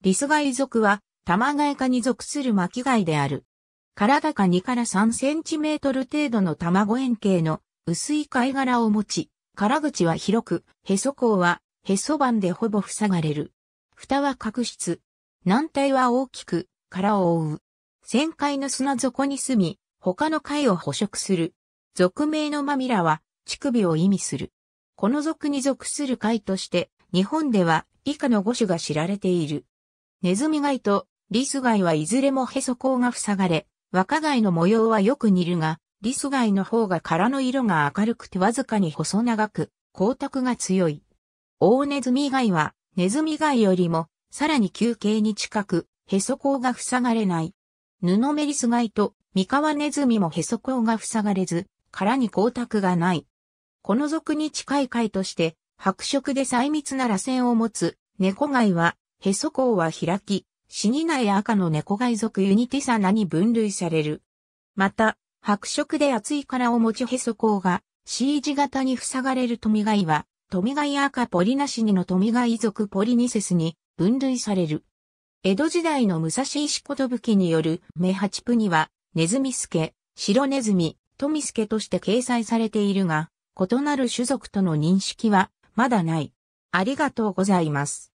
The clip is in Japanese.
リス貝属は、玉貝科に属する巻貝である。体が2から3センチメートル程度の卵円形の薄い貝殻を持ち、殻口は広く、へそ口はへそ板でほぼ塞がれる。蓋は角質。軟体は大きく、殻を覆う。旋回の砂底に住み、他の貝を捕食する。属名のマミラは、乳首を意味する。この属に属する貝として、日本では以下の5種が知られている。ネズミ貝とリス貝はいずれもへそ孔が塞がれ、若貝の模様はよく似るが、リス貝の方が殻の色が明るくてわずかに細長く、光沢が強い。大ネズミ貝は、ネズミ貝よりも、さらに球形に近く、へそ孔が塞がれない。布メリス貝と三河ネズミもへそ孔が塞がれず、殻に光沢がない。この属に近い貝として、白色で細密な螺旋を持つ、猫貝はへそ港は開き、死にない赤の猫外属ユニティサナに分類される。また、白色で厚い殻を持ちへそ港が C 字型に塞がれる富貝は、富貝赤ポリナシニの富貝属ポリニセスに分類される。江戸時代の武蔵石吹によるメハチプには、ネズミスケ、白ネズミ、トミスケとして掲載されているが、異なる種族との認識はまだない。ありがとうございます。